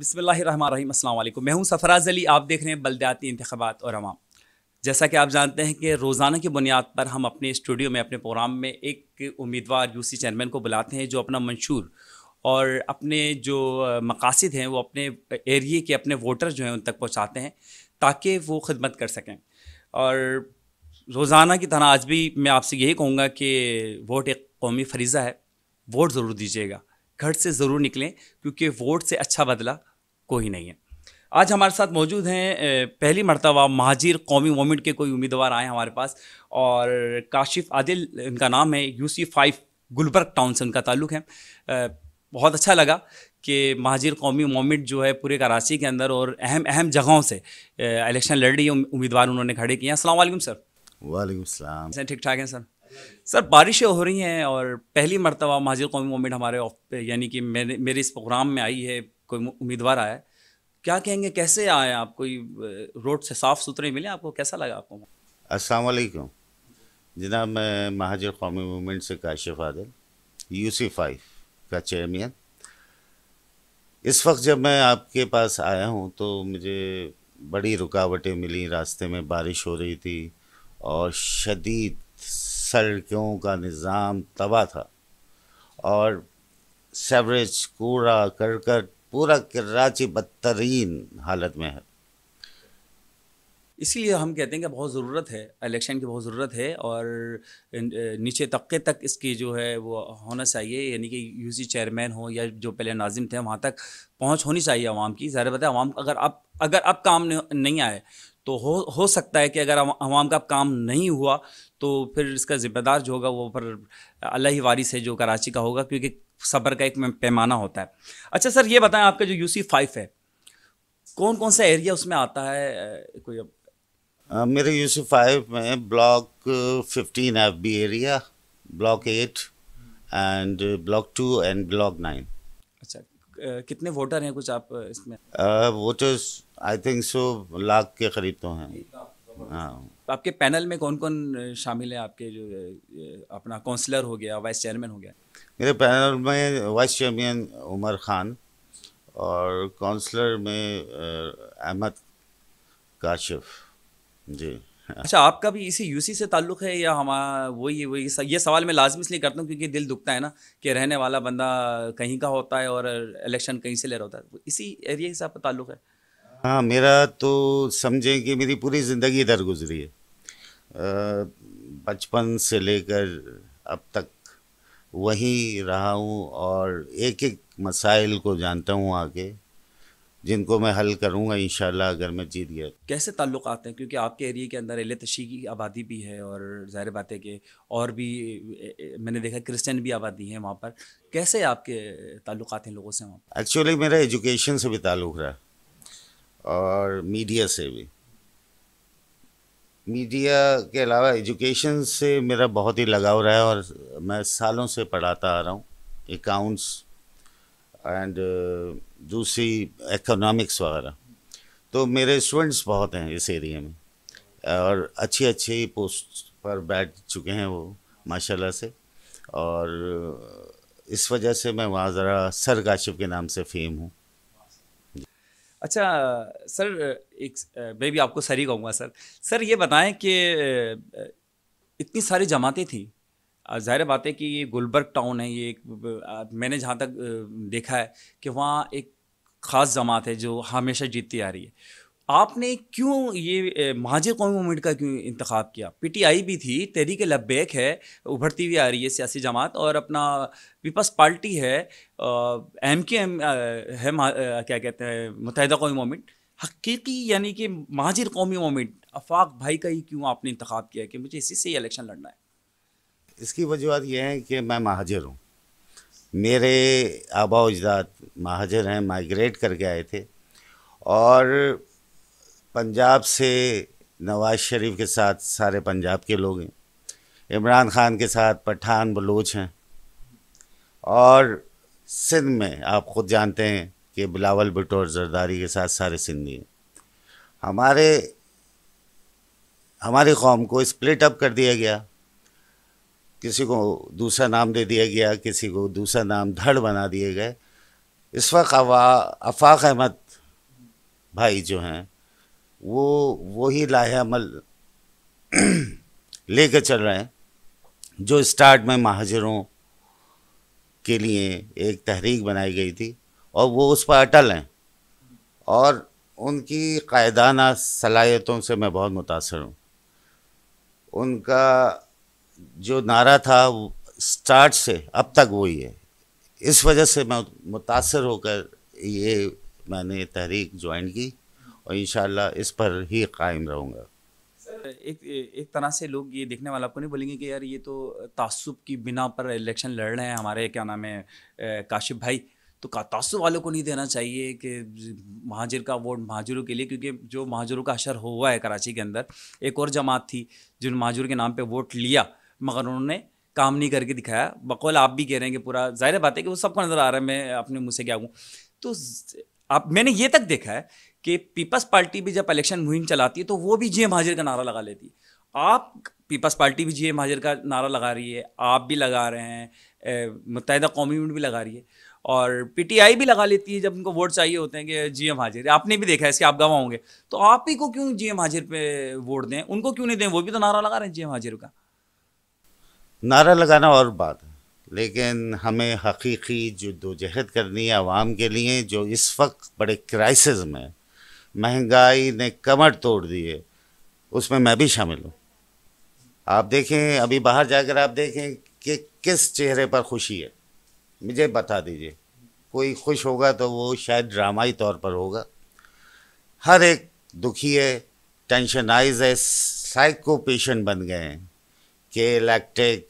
बिसमीम अल्लाम मैं हूं सफराज अली आप देख रहे हैं बलदयाती इंतबात और अवाम जैसा कि आप जानते हैं कि रोज़ाना की बुनियाद पर हम अपने स्टूडियो में अपने प्रोग्राम में एक उम्मीदवार यूसी चेयरमैन को बुलाते हैं जो अपना मंशूर और अपने जो मकासद हैं वो अपने एरिए के अपने वोटर जो हैं उन तक पहुँचाते हैं ताकि वो खदमत कर सकें और रोज़ाना की तरह आज भी मैं आपसे यही कहूँगा कि वोट एक कौमी फरीज़ा है वोट ज़रूर दीजिएगा घर से ज़रूर निकलें क्योंकि वोट से अच्छा बदला कोई नहीं है आज हमारे साथ मौजूद हैं पहली मरतबा महाजिर कौमी मोमेंट के कोई उम्मीदवार आए हमारे पास और काशिफ आदिल इनका नाम है U C five Gulberg town से उनका ताल्लुक है बहुत अच्छा लगा कि महाजिर कौमी मोमेंट जो है पूरे कराची के अंदर और अहम अहम जगहों से इलेक्शन लड़ रही है उम्मीदवार उन्होंने खड़े किए हैं असलम सर वालेकुम सलाम सर ठीक ठाक हैं सर सर बारिशें हो रही हैं और पहली मरतबा महाजिर कौमी मोमेंट हमारे यानी कि मेरे मेरे इस प्रोग्राम में आई है कोई उम्मीदवार आया है क्या कहेंगे कैसे आए आप कोई रोड से साफ़ सुथरे मिले आपको कैसा लगा आपको वालेकुम जनाब मैं महाजर कौमी मूवमेंट से Kashif Adil U C five का चेयरमैन इस वक्त जब मैं आपके पास आया हूँ तो मुझे बड़ी रुकावटें मिली रास्ते में बारिश हो रही थी और शदीद सड़कों का निज़ाम तबाह था और सेवरेज कूड़ा करकट पूरा कराची बदतरीन हालत में है इसीलिए हम कहते हैं कि बहुत ज़रूरत है इलेक्शन की बहुत ज़रूरत है और नीचे तबके तक इसकी जो है वो होना चाहिए यानी कि यूसी चेयरमैन हो या जो पहले नाजिम थे वहाँ तक पहुँच होनी चाहिए आवाम की ज़ाहिर बताए आवाम अगर अब अगर अब काम नहीं आए तो हो हो सकता है कि अगर आवाम का काम नहीं हुआ तो फिर इसका ज़िम्मेदार जो होगा वो पर अल्लाह ही वारिस है जो कराची का होगा क्योंकि सबर का एक पैमाना होता है अच्छा सर ये बताएं आपका जो यू सी फाइव है कौन कौन सा एरिया उसमें आता है कोई अब... मेरे यू सी फाइव में block fifteen F B area block eight and block two and block nine अच्छा कितने वोटर हैं कुछ आप इसमें voters I think so lakh के करीब तो हैं हाँ तो आपके पैनल में कौन कौन शामिल है आपके जो अपना काउंसलर हो गया वाइस चेयरमैन हो गया मेरे पैनल में वाइस चेयरमैन उमर खान और काउंसलर में अहमद काशिफ जी अच्छा आपका भी इसी यूसी से ताल्लुक़ है या हमारा वही वही ये सवाल मैं लाजमी इसलिए करता हूँ क्योंकि दिल दुखता है ना कि रहने वाला बंदा कहीं का होता है और इलेक्शन कहीं से ले रहा होता है इसी एरिया से आपका ताल्लुक़ है हाँ मेरा तो समझें कि मेरी पूरी ज़िंदगी इधर गुजरी है बचपन से लेकर अब तक वहीं रहा हूँ और एक एक मसाइल को जानता हूँ आगे जिनको मैं हल करूँगा इन अगर मैं जीत गया कैसे ताल्लुक आते हैं क्योंकि आपके एरिए के अंदर एल तशी की आबादी भी है और ज़ाहिर बात है कि और भी मैंने देखा क्रिश्चियन भी आबादी है वहाँ पर कैसे आपके ताल्लुक हैं लोगों से वहाँ एक्चुअली मेरा एजुकेशन से भी ताल्लुक रहा और मीडिया से भी मीडिया के अलावा एजुकेशन से मेरा बहुत ही लगाव रहा है और मैं सालों से पढ़ाता आ रहा हूँ अकाउंट्स एंड uh, दूसरी इकोनॉमिक्स वगैरह तो मेरे स्टूडेंट्स बहुत हैं इस एरिया में और अच्छी अच्छी पोस्ट पर बैठ चुके हैं वो माशाल्लाह से और uh, इस वजह से मैं वहाँ ज़रा सर काशिफ के नाम से फेम हूँ अच्छा सर एक मैं भी आपको सर ही कहूँगा सर सर ये बताएं कि इतनी सारी जमातें थी ज़ाहिर बात है कि ये गुलबर्ग टाउन है ये एक मैंने जहाँ तक देखा है कि वहाँ एक ख़ास जमात है जो हमेशा जीतती आ रही है आपने क्यों ये महाजिर कौमी मूवमेंट का क्यों इंतखब किया पीटीआई भी थी तहरीक लब्बैक है उभरती हुई आ रही है सियासी जमात और अपना पीपल्स पार्टी है एम के एम है क्या कहते हैं मुतहदा कौमी मूवमेंट हकीकी यानी कि महाजिर कौमी मोमेंट अफाक भाई का ही क्यों आपने इंतखब किया कि मुझे इसी से ही इलेक्शन लड़ना है इसकी वजूहत यह है कि मैं महाजिर हूँ मेरे आबाजाद महाजिर महाजर हैं माइग्रेट करके आए थे और पंजाब से नवाज शरीफ के साथ सारे पंजाब के लोग हैं इमरान ख़ान के साथ पठान बलोच हैं और सिंध में आप ख़ुद जानते हैं कि बिलावल भुट्टो और जरदारी के साथ सारे सिंधी हैं हमारे हमारी कौम को स्प्लिट अप कर दिया गया किसी को दूसरा नाम दे दिया गया किसी को दूसरा नाम धड़ बना दिए गए इस वक्त अफाक अहमद भाई जो हैं वो वो ही लाहेमल ले कर चल रहे हैं जो स्टार्ट में महाजरों के लिए एक तहरीक बनाई गई थी और वो उस पर अटल हैं और उनकी कायदाना सलाहियतों से मैं बहुत मुतासर हूँ उनका जो नारा था स्टार्ट से अब तक वही है इस वजह से मैं मुतासर होकर ये मैंने तहरीक ज्वाइन की और इन इस पर ही कायम रहूँगा एक एक तरह से लोग ये देखने वाला आपको नहीं बोलेंगे कि यार ये तो तासुब की बिना पर इलेक्शन लड़ रहे हैं हमारे क्या नाम है काशिप भाई तो तासुब वालों को नहीं देना चाहिए कि महाजिर का वोट महाजरों के लिए क्योंकि जो महाजरों का असर हुआ है कराची के अंदर एक और जमात थी जिन महाजुर के नाम पर वोट लिया मगर उन्होंने काम नहीं करके दिखाया बकौल आप भी कह रहे हैं कि पूरा जाहिर बात है कि वो सबको नज़र आ रहा है मैं अपने मुँह से क्या हूँ तो आप मैंने ये तक देखा है कि पीपल्स पार्टी भी जब इलेक्शन मुहिम चलाती है तो वो भी जी एम हाजिर का नारा लगा लेती है आप पीपल्स पार्टी भी जी एम हाजिर का नारा लगा रही है आप भी लगा रहे हैं मुतहदा कौमी यूनिट भी लगा रही है और पीटीआई भी लगा लेती है जब उनको वोट चाहिए होते हैं कि जीएम हाजिर आपने भी देखा है इसके आप गवाह होंगे तो आप ही को क्यों जीएम हाजिर पे वोट दें उनको क्यों नहीं दें वो भी तो नारा लगा रहे हैं जीएम हाजिर का नारा लगाना और बात लेकिन हमें हकीकी जो जहद करनी है आवाम के लिए जो इस वक्त बड़े क्राइसिस में महंगाई ने कमर तोड़ दी है उसमें मैं भी शामिल हूँ आप देखें अभी बाहर जाकर आप देखें कि किस चेहरे पर खुशी है मुझे बता दीजिए कोई खुश होगा तो वो शायद ड्रामाई तौर पर होगा हर एक दुखी है टेंशनाइज है साइको पेशेंट बन गए हैं के इलेक्ट्रिक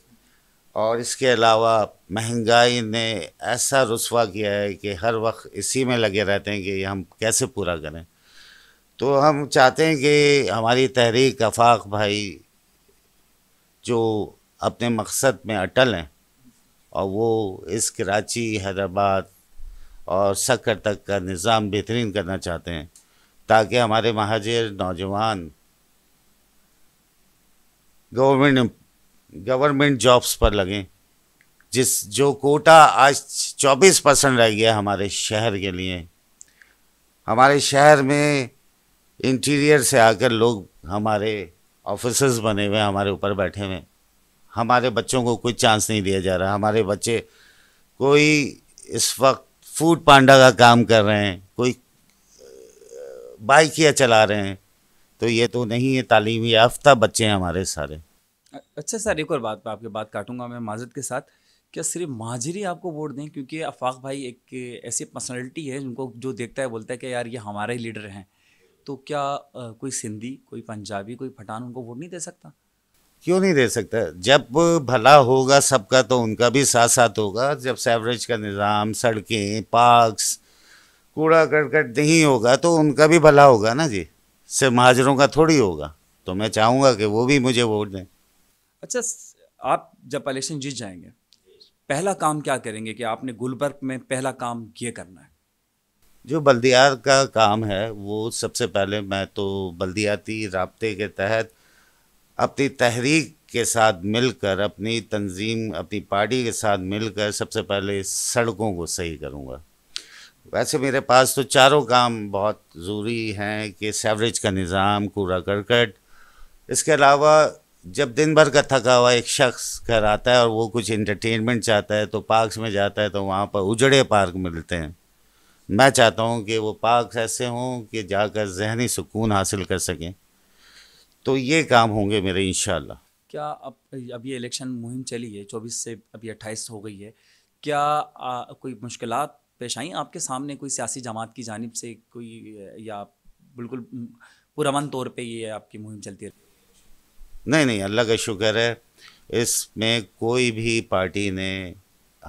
और इसके अलावा महंगाई ने ऐसा रसवा किया है कि हर वक्त इसी में लगे रहते हैं कि हम कैसे पूरा करें तो हम चाहते हैं कि हमारी तहरीक आफाक भाई जो अपने मकसद में अटल हैं और वो इस कराची हैदराबाद और सकर तक का निज़ाम बेहतरीन करना चाहते हैं ताकि हमारे महाजर नौजवान गवर्नमेंट गवर्नमेंट जॉब्स पर लगें जिस जो कोटा आज 24 परसेंट रह गया हमारे शहर के लिए हमारे शहर में इंटीरियर से आकर लोग हमारे ऑफिसर्स बने हुए हमारे ऊपर बैठे हुए हमारे बच्चों को कोई चांस नहीं दिया जा रहा हमारे बच्चे कोई इस वक्त फूड पांडा का काम कर रहे हैं कोई बाइक या चला रहे हैं तो ये तो नहीं है तालीम याफ्ता बच्चे हैं हमारे सारे अच्छा सर एक और बात पर आपके बात काटूंगा मैं माजरत के साथ क्या सिर्फ माजरी आपको वोट दें क्योंकि आफाक भाई एक ऐसी पर्सनैलिटी है जिनको जो देखता है बोलता है कि यार ये हमारे ही लीडर हैं तो क्या आ, कोई सिंधी कोई पंजाबी कोई पठान उनको वोट नहीं दे सकता क्यों नहीं दे सकता जब भला होगा सबका तो उनका भी साथ साथ होगा जब सेवरेज का निज़ाम सड़कें पार्क्स कूड़ा करकट नहीं होगा तो उनका भी भला होगा ना जी सिर्फ महाजरों का थोड़ी होगा तो मैं चाहूँगा कि वो भी मुझे वोट दें अच्छा आप जब इलेक्शन जीत जाएंगे पहला काम क्या करेंगे कि आपने गुलबर्ग में पहला काम ये करना है जो बल्दियात का काम है वो सबसे पहले मैं तो बल्दियाती रबते के तहत अपनी तहरीक के साथ मिलकर अपनी तंजीम अपनी पार्टी के साथ मिलकर सबसे पहले सड़कों को सही करूँगा वैसे मेरे पास तो चारों काम बहुत ज़रूरी हैं कि सेवरेज का निज़ाम कूड़ा करकट इसके अलावा जब दिन भर का थका हुआ एक शख्स घर आता है और वो कुछ इंटरटेनमेंट चाहता है तो पार्क्स में जाता है तो वहाँ पर उजड़े पार्क मिलते हैं मैं चाहता हूँ कि वो पाक ऐसे हों कि जाकर जहनी सुकून हासिल कर सकें तो ये काम होंगे मेरे इन क्या अब अब ये इलेक्शन मुहिम चली है चौबीस से अभी अट्ठाईस हो गई है क्या आ, कोई मुश्किल पेश आई आपके सामने कोई सियासी जमात की जानब से कोई या बिल्कुल पुरमन तौर पर ये आपकी मुहिम चलती है नहीं नहीं अल्लाह का शुक्र है इसमें कोई भी पार्टी ने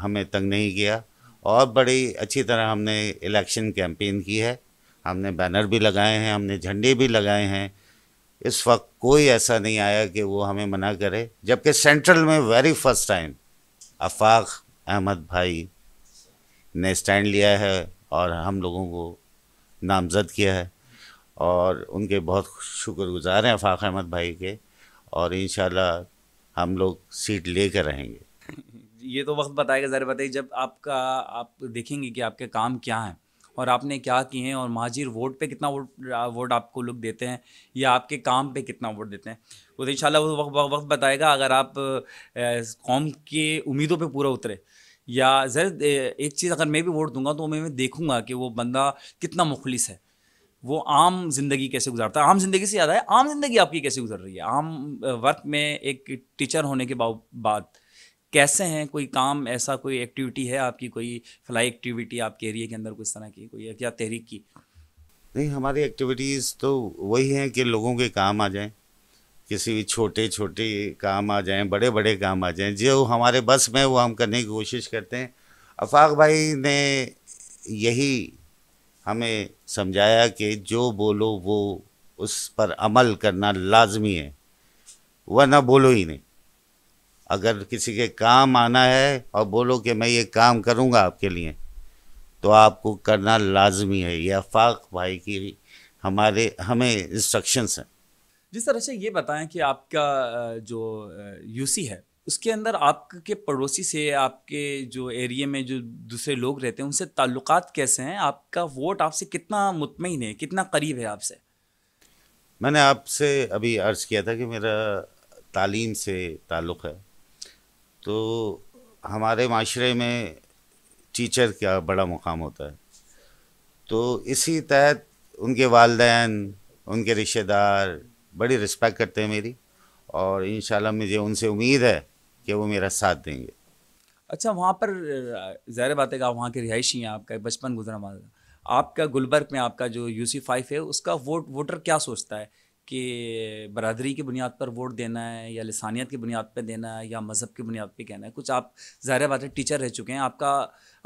हमें तंग नहीं किया और बड़ी अच्छी तरह हमने इलेक्शन कैंपेन की है हमने बैनर भी लगाए हैं हमने झंडे भी लगाए हैं इस वक्त कोई ऐसा नहीं आया कि वो हमें मना करे जबकि सेंट्रल में very first time Afaq Ahmed भाई ने स्टैंड लिया है और हम लोगों को नामज़द किया है और उनके बहुत शुक्रगुजार हैं आफाक अहमद भाई के और इन हम लोग सीट ले कर रहेंगे ये तो वक्त बताएगा ज़रा बताइए जब आपका आप देखेंगे कि आपके काम क्या हैं और आपने क्या किए हैं और महाजिर वोट पे कितना वोट वोट आपको लोग देते हैं या आपके काम पे कितना वोट देते हैं वो तो इंशाल्लाह वो वक्त वक्त बताएगा अगर आप कौम के उम्मीदों पे पूरा उतरे या जर एक चीज़ अगर मैं भी वोट दूंगा तो मैं देखूंगा कि वो बंदा कितना मुखलिस है वो आम ज़िंदगी कैसे गुजारता है आम ज़िंदगी से ज़्यादा है आम ज़िंदगी आपकी कैसे गुजर रही है आम वर्क में एक टीचर होने के बाद कैसे हैं कोई काम ऐसा कोई एक्टिविटी है आपकी कोई फ्लाई एक्टिविटी आपके एरिए के अंदर कुछ तरह की कोई या तहरीक की नहीं हमारी एक्टिविटीज़ तो वही हैं कि लोगों के काम आ जाएं किसी भी छोटे छोटे काम आ जाएं बड़े बड़े काम आ जाएं जो हमारे बस में वो हम करने की कोशिश करते हैं अफाक भाई ने यही हमें समझाया कि जो बोलो वो उस पर अमल करना लाजमी है वरना बोलो ही नहीं अगर किसी के काम आना है और बोलो कि मैं ये काम करूँगा आपके लिए तो आपको करना लाजमी है ये अफाक भाई की हमारे हमें इंस्ट्रक्शंस हैं जी सर अच्छा ये बताएं कि आपका जो यूसी है उसके अंदर आपके पड़ोसी से आपके जो एरिए में जो दूसरे लोग रहते हैं उनसे ताल्लुकात कैसे हैं आपका वोट आपसे कितना मुतमिन है कितना करीब है आपसे मैंने आपसे अभी अर्ज़ किया था कि मेरा तालीम से ताल्लुक़ है तो हमारे माशरे में टीचर का बड़ा मुकाम होता है तो इसी तहत उनके वालदेन उनके रिश्तेदार बड़ी रिस्पेक्ट करते हैं मेरी और इन मुझे उनसे उम्मीद है कि वो मेरा साथ देंगे अच्छा वहाँ पर ज़ाहिर बात है कि आप वहाँ के रिहायशी हैं आपका बचपन गुजरा हमारा आपका गुलबर्ग में आपका जो यूसी फाइफ है उसका वोट वोटर क्या सोचता है कि बरदरी की बुनियाद पर वोट देना है या लसानियत की बुनियाद पर देना है या मज़हब की बुनियाद पर कहना है कुछ आप ज़ाहिर बात है टीचर रह चुके हैं आपका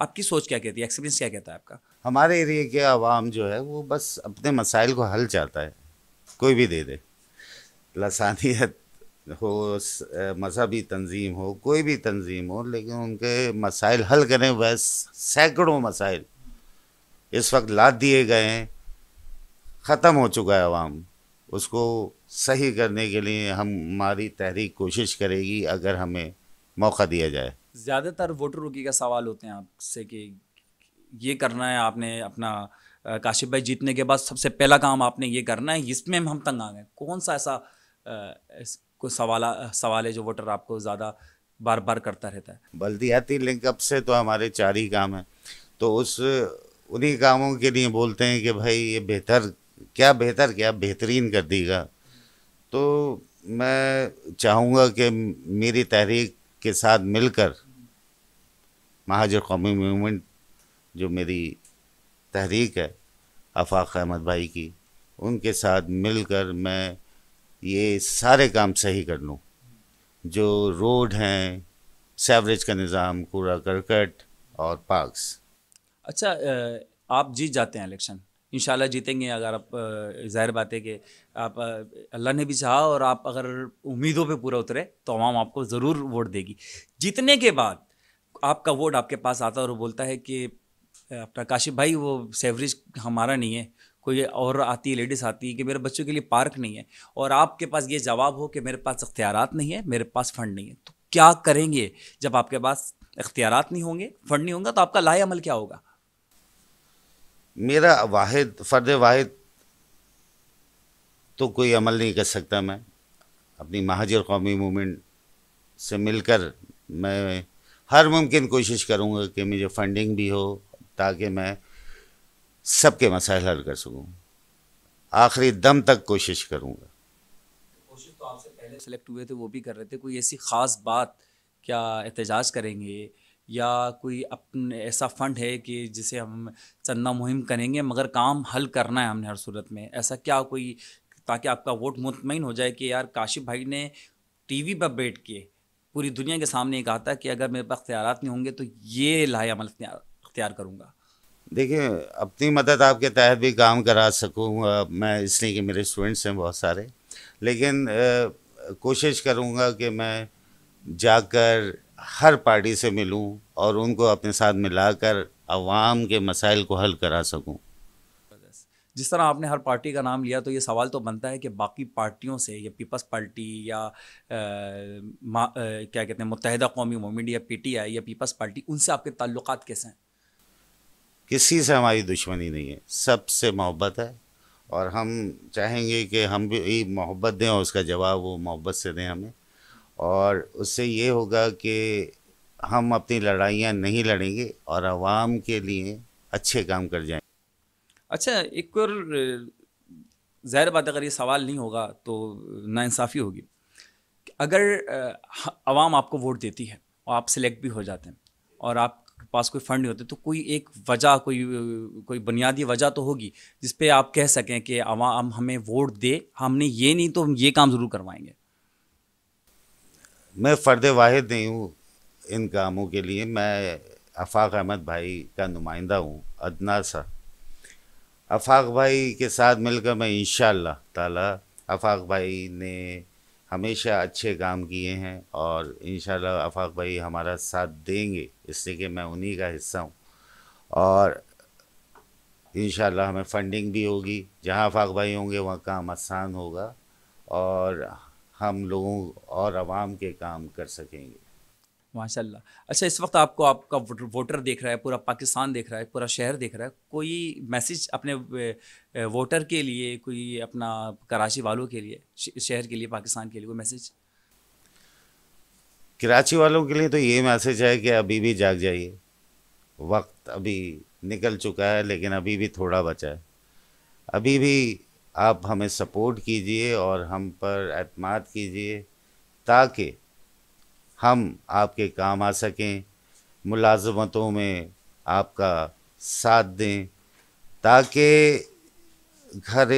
आपकी सोच क्या कहती है एक्सपीरियंस क्या कहता है आपका हमारे एरिए के आवाम जो है वो बस अपने मसाइल को हल चाहता है कोई भी दे दे लसानियत हो मजहबी तंजीम हो कोई भी तंजीम हो लेकिन उनके मसाइल हल करें वह सैकड़ों मसाइल इस वक्त लाद दिए गए हैं ख़त्म हो चुका है आवाम उसको सही करने के लिए हम हमारी तहरीक कोशिश करेगी अगर हमें मौका दिया जाए ज़्यादातर वोटर रुकी का सवाल होते हैं आपसे कि ये करना है आपने अपना काशिप भाई जीतने के बाद सबसे पहला काम आपने ये करना है इसमें हम तंग आ गए कौन सा ऐसा कोई सवाल सवाल है जो वोटर आपको ज़्यादा बार बार करता रहता है बल्दियाती लिंकअप से तो हमारे चार ही काम हैं तो उस उन्हीं कामों के लिए बोलते हैं कि भाई ये बेहतर क्या बेहतर क्या बेहतरीन कर देगा तो मैं चाहूँगा कि मेरी तहरीक के साथ मिलकर महाजर कौमी मूवमेंट जो मेरी तहरीक है आफाक अहमद भाई की उनके साथ मिलकर मैं ये सारे काम सही कर लूँ जो रोड हैं सेवरेज का निज़ाम कूड़ा करकट और पार्क्स अच्छा आप जीत जाते हैं इलेक्शन इन जीतेंगे अगर आप ज़ाहिर बात है कि आप अल्लाह ने भी चाहा और आप अगर उम्मीदों पे पूरा उतरे तो आवाम आपको ज़रूर वोट देगी जीतने के बाद आपका वोट आपके पास आता है और बोलता है कि अपना काशिफ भाई वो सेवरेज हमारा नहीं है कोई और आती है लेडीज़ आती है कि मेरे बच्चों के लिए पार्क नहीं है और आपके पास ये जवाब हो कि मेरे पास अख्तियार नहीं है मेरे पास फ़ंड नहीं है तो क्या करेंगे जब आपके पास अख्तियार नहीं होंगे फंड नहीं होंगे तो आपका लाए अमल क्या होगा मेरा वाहिद फ़र्द वाहिद तो कोई अमल नहीं कर सकता मैं अपनी महाजर कौमी मूवमेंट से मिलकर मैं हर मुमकिन कोशिश करूँगा कि मुझे फंडिंग भी हो ताकि मैं सबके मसाइल हल कर सकूँ आखिरी दम तक कोशिश करूँगा कोशिश तो आपसे पहले सेलेक्ट हुए थे वो भी कर रहे थे कोई ऐसी ख़ास बात क्या एहतजाज करेंगे या कोई अपने ऐसा फंड है कि जिसे हम चंदा मुहिम करेंगे मगर काम हल करना है हमने हर सूरत में ऐसा क्या कोई ताकि आपका वोट मुतमिन हो जाए कि यार काशिफ भाई ने टीवी पर बैठ के पूरी दुनिया के सामने कहा था कि अगर मेरे पास अख्तियार नहीं होंगे तो ये लाहेमल अख्तियार करूँगा देखिए अपनी मदद आपके तहत भी काम करा सकूँ मैं इसलिए कि मेरे स्टूडेंट्स हैं बहुत सारे लेकिन कोशिश करूँगा कि मैं जाकर हर पार्टी से मिलूं और उनको अपने साथ मिलाकर आवाम के मसाइल को हल करा सकूं जिस तरह आपने हर पार्टी का नाम लिया तो ये सवाल तो बनता है कि बाकी पार्टियों से या पीपल्स पार्टी या आ, आ, क्या कहते हैं मुतहदा कौमी मूवमेंट या पी टी आई या पीपल्स पार्टी उनसे आपके ताल्लुक कैसे हैं किसी से हमारी दुश्मनी नहीं है सबसे मोहब्बत है और हम चाहेंगे कि हम भी मोहब्बत दें और उसका जवाब वो मोहब्बत से दें हमें और उससे ये होगा कि हम अपनी लड़ाइयाँ नहीं लड़ेंगे और आवाम के लिए अच्छे काम कर जाएंगे अच्छा एक और ज़ाहिर बात अगर ये सवाल नहीं होगा तो नाानसाफ़ी होगी अगर आवाम आपको वोट देती है और आप सिलेक्ट भी हो जाते हैं और आप पास कोई फंड नहीं होते तो कोई एक वजह कोई कोई बुनियादी वजह तो होगी जिस पे आप कह सकें कि आवाम हमें वोट दे हमने ये नहीं तो हम ये काम ज़रूर करवाएंगे मैं फ़र्द वाहिद नहीं हूँ इन कामों के लिए मैं अफाक अहमद भाई का नुमाइंदा हूँ अदना सा अफाक भाई के साथ मिलकर मैं इन ताला अफाक भाई ने हमेशा अच्छे काम किए हैं और इन अफाक भाई हमारा साथ देंगे इससे कि मैं उन्हीं का हिस्सा हूँ और इन हमें फंडिंग भी होगी जहाँ अफाक भाई होंगे वहाँ काम आसान होगा और हम लोगों और आवाम के काम कर सकेंगे माशाल्लाह अच्छा इस वक्त आपको आपका वोटर देख रहा है पूरा पाकिस्तान देख रहा है पूरा शहर देख रहा है कोई मैसेज अपने वोटर के लिए कोई अपना कराची वालों के लिए शहर के लिए पाकिस्तान के लिए कोई मैसेज कराची वालों के लिए तो ये मैसेज है कि अभी भी जाग जाइए वक्त अभी निकल चुका है लेकिन अभी भी थोड़ा बचा है अभी भी आप हमें सपोर्ट कीजिए और हम पर अतमाद कीजिए ताकि हम आपके काम आ सकें मुलाजमतों में आपका साथ दें ताकि घर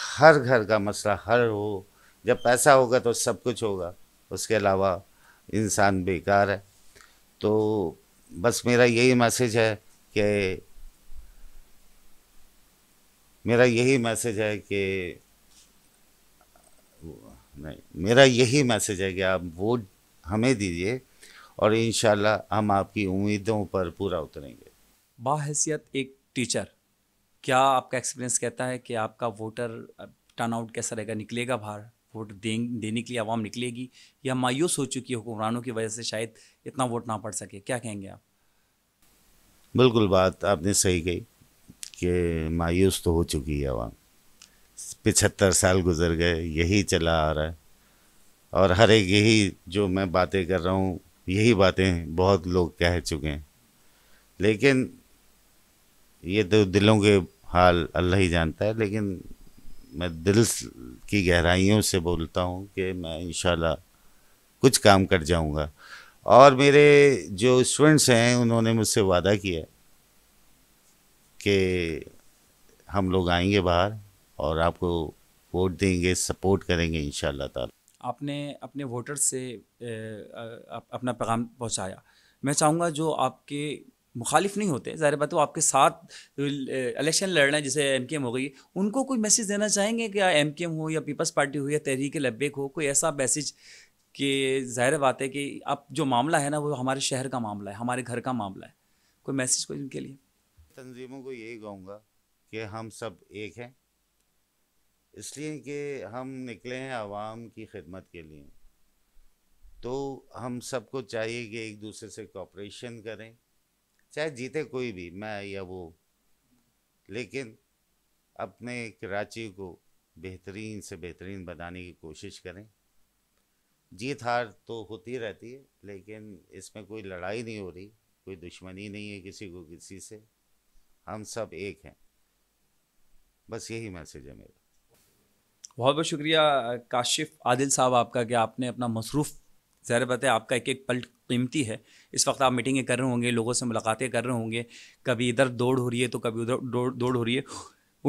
हर घर का मसला हर हो जब पैसा होगा तो सब कुछ होगा उसके अलावा इंसान बेकार है तो बस मेरा यही मैसेज है कि मेरा यही मैसेज है कि नहीं मेरा यही मैसेज है कि आप वोट हमें दीजिए और इन हम आपकी उम्मीदों पर पूरा उतरेंगे बाहैसियत एक टीचर क्या आपका एक्सपीरियंस कहता है कि आपका वोटर टर्नआउट कैसा रहेगा निकलेगा बाहर वोट दें देने के लिए आवाम निकलेगी या मायूस हो चुकी है हुक्मरानों की वजह से शायद इतना वोट ना पड़ सके क्या कहेंगे आप बिल्कुल बात आपने सही कही कि मायूस तो हो चुकी है वहाँ पिछहत्तर साल गुजर गए यही चला आ रहा है और हर एक यही जो मैं बातें कर रहा हूँ यही बातें बहुत लोग कह चुके हैं लेकिन ये तो दिलों के हाल अल्लाह ही जानता है लेकिन मैं दिल की गहराइयों से बोलता हूँ कि मैं इन कुछ काम कर जाऊँगा और मेरे जो स्टूडेंट्स हैं उन्होंने मुझसे वादा किया कि हम लोग आएंगे बाहर और आपको वोट देंगे सपोर्ट करेंगे इन ताला आपने अपने वोटर्स से अपना पैगाम पहुंचाया मैं चाहूँगा जो आपके मुखालिफ नहीं होते ज़ाहिर बात वो आपके साथ इलेक्शन लड़ रहे हैं जैसे एम हो गई उनको कोई मैसेज देना चाहेंगे कि एम हो या पीपल्स पार्टी हो या तहरीक लब्बेक हो कोई ऐसा मैसेज कि ज़ाहिर बात है कि अब जो मामला है ना वो हमारे शहर का मामला है हमारे घर का मामला है कोई मैसेज कोई इनके लिए तंजीमों को यही कहूँगा कि हम सब एक हैं इसलिए कि हम निकले हैं आवाम की खिदमत के लिए तो हम सबको चाहिए कि एक दूसरे से कॉपरेशन करें चाहे जीते कोई भी मैं या वो लेकिन अपने कराची को बेहतरीन से बेहतरीन बनाने की कोशिश करें जीत हार तो होती रहती है लेकिन इसमें कोई लड़ाई नहीं हो रही कोई दुश्मनी नहीं है किसी को किसी से हम सब एक हैं बस यही मैसेज है मेरा बहुत बहुत शुक्रिया काशिफ आदिल साहब आपका कि आपने अपना मसरूफ़ ज़ाहिर बात है आपका एक एक पल कीमती है इस वक्त आप मीटिंगें कर रहे होंगे लोगों से मुलाकातें कर रहे होंगे कभी इधर दौड़ हो रही है तो कभी उधर दौड़ दौड़ हो रही है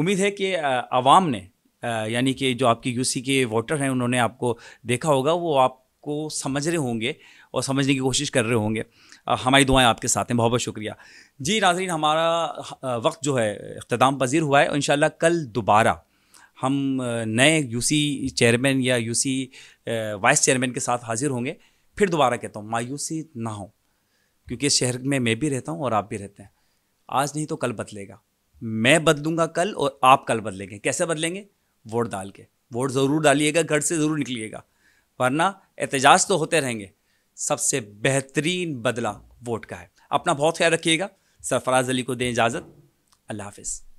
उम्मीद है कि आवाम ने यानी कि जो आपकी यूसी के वोटर हैं उन्होंने आपको देखा होगा वो आपको समझ रहे होंगे और समझने की कोशिश कर रहे होंगे हमारी दुआएं आपके साथ हैं बहुत बहुत शुक्रिया जी नाजरीन हमारा वक्त जो है अख्ताम पजीर हुआ है और इन कल दोबारा हम नए यूसी चेयरमैन या यूसी वाइस चेयरमैन के साथ हाजिर होंगे फिर दोबारा कहता हूँ मायूसी ना हो क्योंकि इस शहर में मैं भी रहता हूँ और आप भी रहते हैं आज नहीं तो कल बदलेगा मैं बदलूँगा कल और आप कल बदलेंगे कैसे बदलेंगे वोट डाल के वोट ज़रूर डालिएगा घर से ज़रूर निकलिएगा वरना एहतजाज तो होते रहेंगे सबसे बेहतरीन बदला वोट का है अपना बहुत ख्याल रखिएगा सरफराज अली को दें इजाज़त अल्लाह हाफिज़